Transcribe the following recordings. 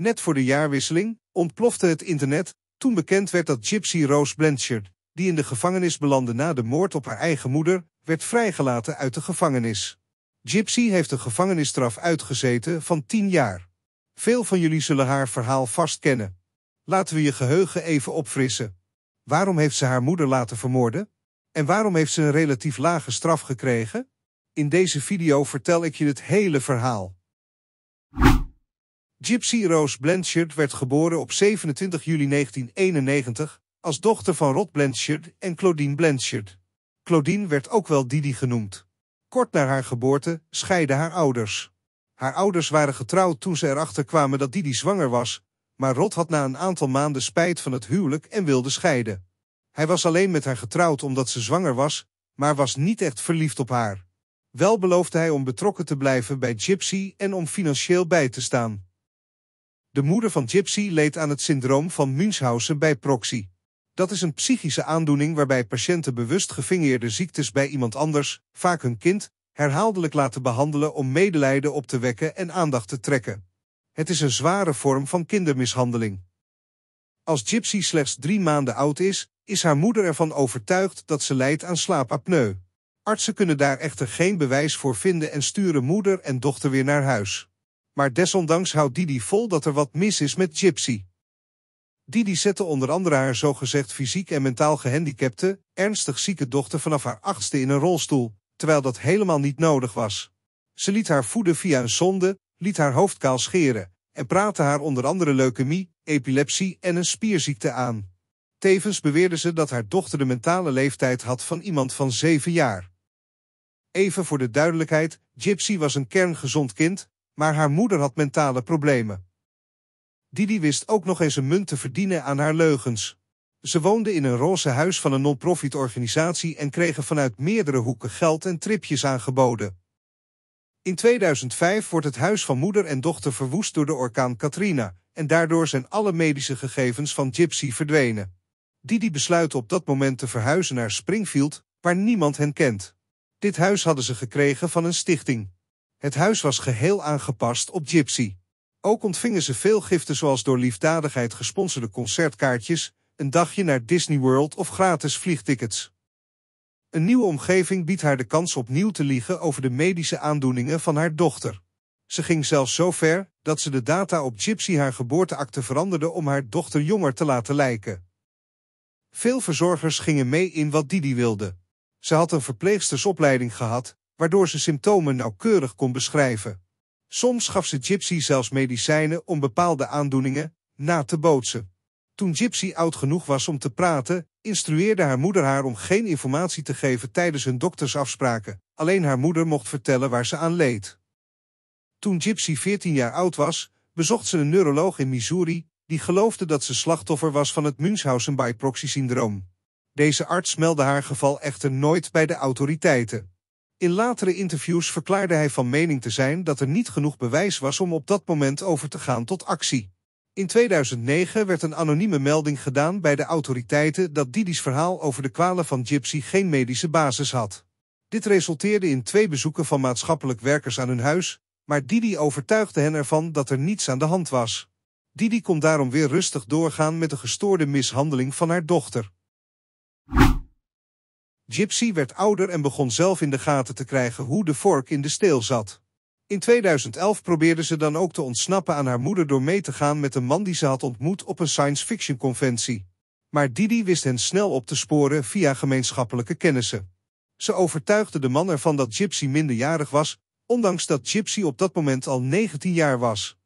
Net voor de jaarwisseling ontplofte het internet toen bekend werd dat Gypsy Rose Blanchard, die in de gevangenis belandde na de moord op haar eigen moeder, werd vrijgelaten uit de gevangenis. Gypsy heeft een gevangenisstraf uitgezeten van 10 jaar. Veel van jullie zullen haar verhaal vast kennen. Laten we je geheugen even opfrissen. Waarom heeft ze haar moeder laten vermoorden? En waarom heeft ze een relatief lage straf gekregen? In deze video vertel ik je het hele verhaal. Gypsy Rose Blanchard werd geboren op 27 juli 1991 als dochter van Rod Blanchard en Claudine Blanchard. Claudine werd ook wel Didi genoemd. Kort na haar geboorte scheidden haar ouders. Haar ouders waren getrouwd toen ze erachter kwamen dat Didi zwanger was, maar Rod had na een aantal maanden spijt van het huwelijk en wilde scheiden. Hij was alleen met haar getrouwd omdat ze zwanger was, maar was niet echt verliefd op haar. Wel beloofde hij om betrokken te blijven bij Gypsy en om financieel bij te staan. De moeder van Gypsy leed aan het syndroom van Münchhausen bij proxy. Dat is een psychische aandoening waarbij patiënten bewust gefingeerde ziektes bij iemand anders, vaak hun kind, herhaaldelijk laten behandelen om medelijden op te wekken en aandacht te trekken. Het is een zware vorm van kindermishandeling. Als Gypsy slechts drie maanden oud is, is haar moeder ervan overtuigd dat ze lijdt aan slaapapneu. Artsen kunnen daar echter geen bewijs voor vinden en sturen moeder en dochter weer naar huis maar desondanks houdt Didi vol dat er wat mis is met Gypsy. Didi zette onder andere haar zogezegd fysiek en mentaal gehandicapte, ernstig zieke dochter vanaf haar achtste in een rolstoel, terwijl dat helemaal niet nodig was. Ze liet haar voeden via een zonde, liet haar hoofd kaal scheren en praatte haar onder andere leukemie, epilepsie en een spierziekte aan. Tevens beweerde ze dat haar dochter de mentale leeftijd had van iemand van zeven jaar. Even voor de duidelijkheid, Gypsy was een kerngezond kind, maar haar moeder had mentale problemen. Didi wist ook nog eens een munt te verdienen aan haar leugens. Ze woonde in een roze huis van een non-profit organisatie en kregen vanuit meerdere hoeken geld en tripjes aangeboden. In 2005 wordt het huis van moeder en dochter verwoest door de orkaan Katrina en daardoor zijn alle medische gegevens van Gypsy verdwenen. Didi besluit op dat moment te verhuizen naar Springfield, waar niemand hen kent. Dit huis hadden ze gekregen van een stichting. Het huis was geheel aangepast op Gypsy. Ook ontvingen ze veel giften zoals door liefdadigheid gesponsorde concertkaartjes, een dagje naar Disney World of gratis vliegtickets. Een nieuwe omgeving biedt haar de kans opnieuw te liegen over de medische aandoeningen van haar dochter. Ze ging zelfs zo ver dat ze de data op Gypsy haar geboorteakte veranderde om haar dochter jonger te laten lijken. Veel verzorgers gingen mee in wat Didi wilde. Ze had een verpleegstersopleiding gehad waardoor ze symptomen nauwkeurig kon beschrijven. Soms gaf ze Gypsy zelfs medicijnen om bepaalde aandoeningen na te bootsen. Toen Gypsy oud genoeg was om te praten, instrueerde haar moeder haar om geen informatie te geven tijdens hun doktersafspraken. Alleen haar moeder mocht vertellen waar ze aan leed. Toen Gypsy 14 jaar oud was, bezocht ze een neuroloog in Missouri, die geloofde dat ze slachtoffer was van het Munchausen by proxy syndroom. Deze arts meldde haar geval echter nooit bij de autoriteiten. In latere interviews verklaarde hij van mening te zijn dat er niet genoeg bewijs was om op dat moment over te gaan tot actie. In 2009 werd een anonieme melding gedaan bij de autoriteiten dat Didi's verhaal over de kwalen van Gypsy geen medische basis had. Dit resulteerde in twee bezoeken van maatschappelijk werkers aan hun huis, maar Didi overtuigde hen ervan dat er niets aan de hand was. Didi kon daarom weer rustig doorgaan met de gestoorde mishandeling van haar dochter. Gypsy werd ouder en begon zelf in de gaten te krijgen hoe de vork in de steel zat. In 2011 probeerde ze dan ook te ontsnappen aan haar moeder door mee te gaan met een man die ze had ontmoet op een science fiction conventie. Maar Didi wist hen snel op te sporen via gemeenschappelijke kennissen. Ze overtuigde de man ervan dat Gypsy minderjarig was, ondanks dat Gypsy op dat moment al 19 jaar was.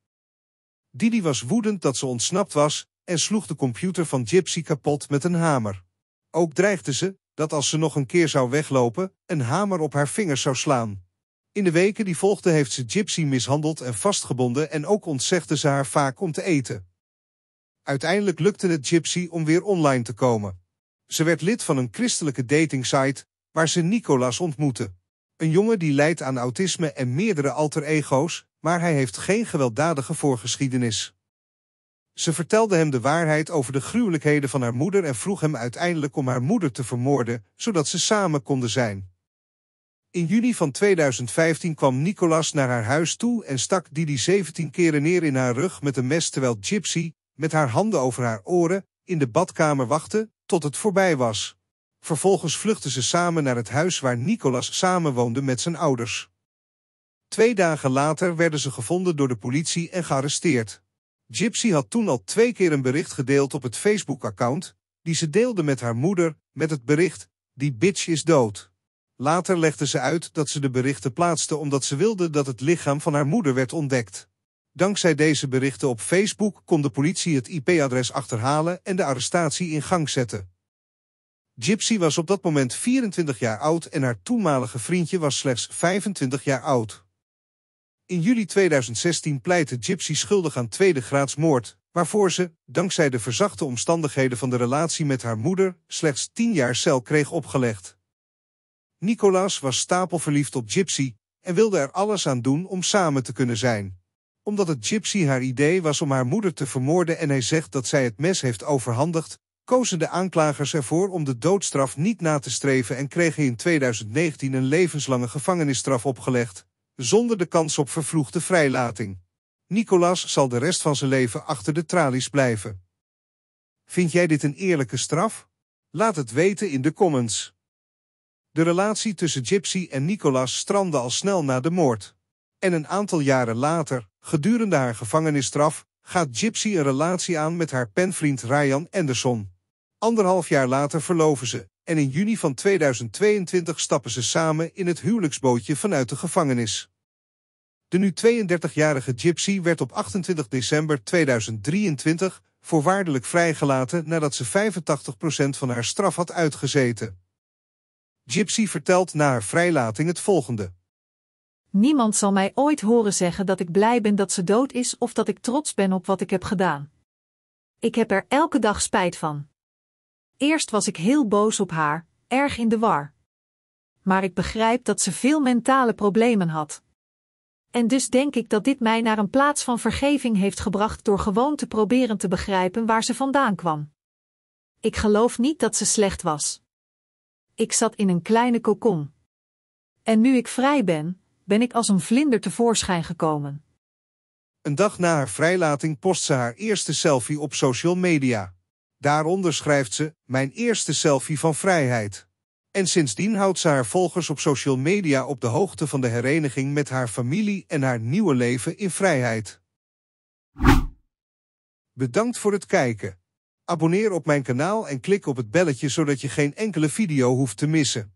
Didi was woedend dat ze ontsnapt was en sloeg de computer van Gypsy kapot met een hamer. Ook dreigde ze, dat als ze nog een keer zou weglopen, een hamer op haar vingers zou slaan. In de weken die volgden heeft ze Gypsy mishandeld en vastgebonden en ook ontzegde ze haar vaak om te eten. Uiteindelijk lukte het Gypsy om weer online te komen. Ze werd lid van een christelijke datingsite waar ze Nicolas ontmoette. Een jongen die lijdt aan autisme en meerdere alter ego's, maar hij heeft geen gewelddadige voorgeschiedenis. Ze vertelde hem de waarheid over de gruwelijkheden van haar moeder en vroeg hem uiteindelijk om haar moeder te vermoorden, zodat ze samen konden zijn. In juni van 2015 kwam Nicolas naar haar huis toe en stak Didi 17 keren neer in haar rug met een mes terwijl Gypsy, met haar handen over haar oren, in de badkamer wachtte tot het voorbij was. Vervolgens vluchtten ze samen naar het huis waar Nicolas samenwoonde met zijn ouders. Twee dagen later werden ze gevonden door de politie en gearresteerd. Gypsy had toen al twee keer een bericht gedeeld op het Facebook-account, die ze deelde met haar moeder, met het bericht, die bitch is dood. Later legde ze uit dat ze de berichten plaatste omdat ze wilde dat het lichaam van haar moeder werd ontdekt. Dankzij deze berichten op Facebook kon de politie het IP-adres achterhalen en de arrestatie in gang zetten. Gypsy was op dat moment 24 jaar oud en haar toenmalige vriendje was slechts 25 jaar oud. In juli 2016 pleitte Gypsy schuldig aan tweede graads moord, waarvoor ze, dankzij de verzachte omstandigheden van de relatie met haar moeder, slechts 10 jaar cel kreeg opgelegd. Nicolaas was stapelverliefd op Gypsy en wilde er alles aan doen om samen te kunnen zijn. Omdat het Gypsy haar idee was om haar moeder te vermoorden en hij zegt dat zij het mes heeft overhandigd, kozen de aanklagers ervoor om de doodstraf niet na te streven en kregen in 2019 een levenslange gevangenisstraf opgelegd zonder de kans op vervroegde vrijlating. Nicolas zal de rest van zijn leven achter de tralies blijven. Vind jij dit een eerlijke straf? Laat het weten in de comments. De relatie tussen Gypsy en Nicolas strandde al snel na de moord. En een aantal jaren later, gedurende haar gevangenisstraf, gaat Gypsy een relatie aan met haar penvriend Ryan Anderson. Anderhalf jaar later verloven ze en in juni van 2022 stappen ze samen in het huwelijksbootje vanuit de gevangenis. De nu 32-jarige Gypsy werd op 28 december 2023 voorwaardelijk vrijgelaten nadat ze 85% van haar straf had uitgezeten. Gypsy vertelt na haar vrijlating het volgende. Niemand zal mij ooit horen zeggen dat ik blij ben dat ze dood is of dat ik trots ben op wat ik heb gedaan. Ik heb er elke dag spijt van. Eerst was ik heel boos op haar, erg in de war. Maar ik begrijp dat ze veel mentale problemen had. En dus denk ik dat dit mij naar een plaats van vergeving heeft gebracht door gewoon te proberen te begrijpen waar ze vandaan kwam. Ik geloof niet dat ze slecht was. Ik zat in een kleine kokon. En nu ik vrij ben, ben ik als een vlinder tevoorschijn gekomen. Een dag na haar vrijlating post ze haar eerste selfie op social media. Daaronder schrijft ze: Mijn eerste selfie van vrijheid. En sindsdien houdt ze haar volgers op social media op de hoogte van de hereniging met haar familie en haar nieuwe leven in vrijheid. Bedankt voor het kijken. Abonneer op mijn kanaal en klik op het belletje zodat je geen enkele video hoeft te missen.